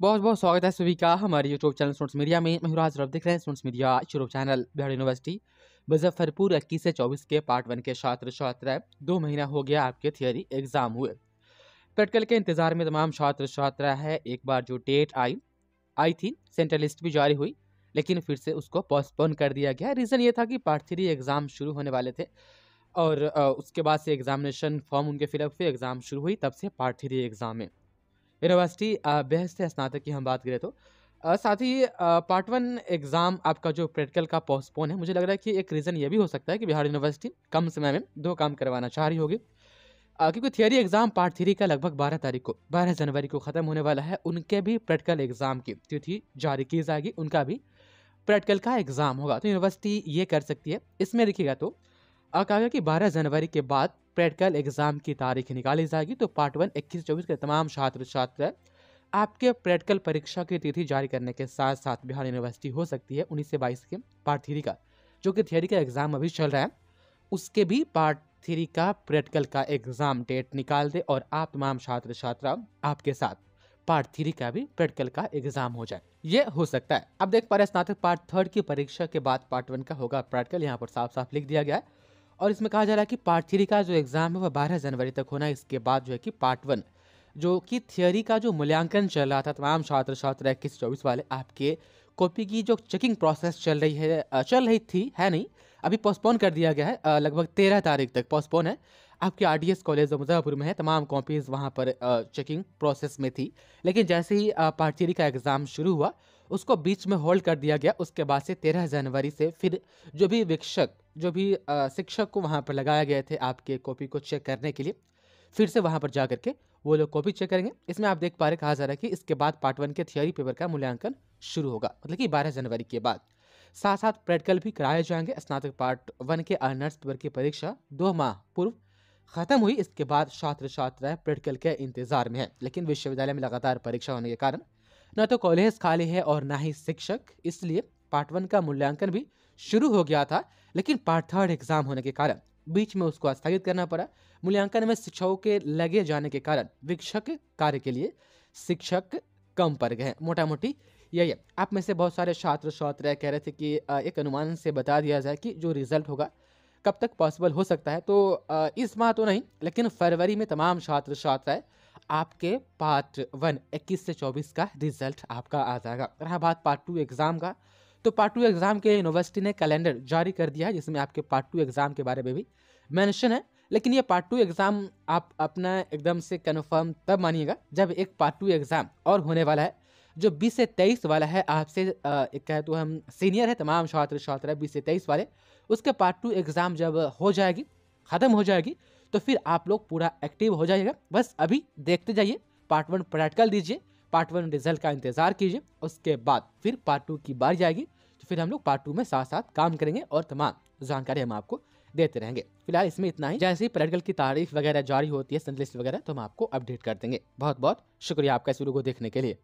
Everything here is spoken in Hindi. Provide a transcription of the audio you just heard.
बहुत बहुत स्वागत है सभी का हमारे यूट्यूब चैनल स्टूडेंट्स मीडिया में महराज रफ देख रहे हैं students media YouTube channel Bihar university Muzaffarpur इक्कीस से चौबीस के पार्ट वन के छात्र छात्राएं दो महीना हो गया आपके थियोरी एग्जाम हुए प्रैक्टिकल के इंतजार में तमाम छात्र छात्रा है एक बार जो डेट आई आई थी सेंट्रल लिस्ट भी जारी हुई लेकिन फिर से उसको पोस्टपोन कर दिया गया रीज़न ये था कि पार्ट थ्री एग्ज़ाम शुरू होने वाले थे और उसके बाद से एग्ज़ामिनेशन फॉर्म उनके फिलअप हुए एग्ज़ाम शुरू हुई तब से पार्ट थ्री एग्ज़ाम में यूनिवर्सिटी बहस से स्नातक की हम बात करें तो साथ ही पार्ट वन एग्ज़ाम आपका जो प्रैक्टिकल का पोस्टपोन है मुझे लग रहा है कि एक रीज़न ये भी हो सकता है कि बिहार यूनिवर्सिटी कम समय में दो काम करवाना चाह रही होगी क्योंकि थियरी एग्ज़ाम पार्ट थ्री का लगभग बारह तारीख को बारह जनवरी को ख़त्म होने वाला है उनके भी प्रैक्टिकल एग्ज़ाम की तिथि जारी की जाएगी उनका भी प्रैक्टिकल का एग्ज़ाम होगा तो यूनिवर्सिटी ये कर सकती है इसमें लिखेगा तो कहा गया कि बारह जनवरी के बाद प्रैक्टिकल एग्जाम की तारीख निकाली जाएगी तो पार्ट वन इक्कीस चौबीस के तमाम छात्र छात्र आपके प्रैक्टिकल परीक्षा की तिथि जारी करने के साथ साथ बिहार यूनिवर्सिटी हो सकती है उन्नीस से बाईस के पार्ट थ्री का जो कि थियरी का एग्जाम अभी चल रहा है उसके भी पार्ट थ्री का प्रैक्टिकल का एग्जाम डेट निकाल दे और आप तमाम छात्र छात्रा आपके साथ पार्ट थ्री का भी प्रैक्टिकल का एग्जाम हो जाए ये हो सकता है अब देख पा रहे स्नातक पार्ट थर्ड की परीक्षा के बाद पार्ट वन का होगा प्रैक्टिकल यहाँ पर साफ साफ लिख दिया गया है और इसमें कहा जा रहा है कि पार्ट थ्री का जो एग्ज़ाम है वह बारह जनवरी तक होना है इसके बाद जो है कि पार्ट वन जो कि थियोरी का जो मूल्यांकन चल रहा था तमाम छात्र छात्र इक्कीस चौबीस वाले आपके कॉपी की जो चेकिंग प्रोसेस चल रही है चल रही थी है नहीं अभी पोस्टपोन कर दिया गया है लगभग तेरह तारीख तक पोस्टपोन है आपके R D S college Muzaffarpur में है तमाम कॉपीज़ वहाँ पर चेकिंग प्रोसेस में थी लेकिन जैसे ही पार्ट थ्री का एग्ज़ाम शुरू हुआ उसको बीच में होल्ड कर दिया गया उसके बाद से तेरह जनवरी से फिर जो भी वीक्षक जो भी शिक्षक को वहाँ पर लगाया गए थे आपके कॉपी को चेक करने के लिए फिर से वहाँ पर जा करके वो लोग कॉपी चेक करेंगे इसमें आप देख पा रहे कहा जा रहा है कि इसके बाद पार्ट वन के थियोरी पेपर का मूल्यांकन शुरू होगा मतलब कि बारह जनवरी के बाद साथ साथ प्रैक्टिकल भी कराए जाएंगे स्नातक पार्ट वन के अनर्स पेपर की परीक्षा दो माह पूर्व खत्म हुई इसके बाद छात्र छात्राएं प्रैक्टिकल के इंतजार में है लेकिन विश्वविद्यालय में लगातार परीक्षा होने के कारण न तो कॉलेज खाली है और ना ही शिक्षक इसलिए पार्ट वन का मूल्यांकन भी शुरू हो गया था लेकिन पार्ट थर्ड एग्जाम होने के कारण बीच में उसको स्थगित करना पड़ा मूल्यांकन में शिक्षकों के लगे जाने के कारण वीक्षक कार्य के लिए शिक्षक कम पड़ गए मोटा मोटी यही है आप में से बहुत सारे छात्र छात्र कह रहे थे कि एक अनुमान से बता दिया जाए कि जो रिजल्ट होगा कब तक पॉसिबल हो सकता है तो इस माह तो नहीं लेकिन फरवरी में तमाम छात्र छात्राएं आपके पार्ट वन इक्कीस से चौबीस का रिजल्ट आपका आ जाएगा रहा बात पार्ट टू एग्ज़ाम का तो पार्ट टू एग्ज़ाम के लिए यूनिवर्सिटी ने कैलेंडर जारी कर दिया है जिसमें आपके पार्ट टू एग्ज़ाम के बारे में भी मैंशन है लेकिन ये पार्ट टू एग्ज़ाम आप अपना एकदम से कन्फर्म तब मानिएगा जब एक पार्ट टू एग्ज़ाम और होने वाला है जो बीस से तेईस वाला है आपसे एक कहे तो हम सीनियर है तमाम छात्र छात्रा बीस से तेईस वाले उसके पार्ट टू एग्ज़ाम जब हो जाएगी ख़त्म हो जाएगी तो फिर आप लोग पूरा एक्टिव हो जाएगा बस अभी देखते जाइए पार्ट वन प्रैक्टिकल दीजिए पार्ट वन रिजल्ट का इंतज़ार कीजिए उसके बाद फिर पार्ट टू की बारी आएगी तो फिर हम लोग पार्ट टू में साथ साथ काम करेंगे और तमाम जानकारी हम आपको देते रहेंगे फिलहाल इसमें इतना ही जैसे ही पर्यटकल की तारीफ वगैरह जारी होती है सेंट वगैरह तो हम आपको अपडेट कर देंगे बहुत बहुत शुक्रिया आपका इस वीडियो को देखने के लिए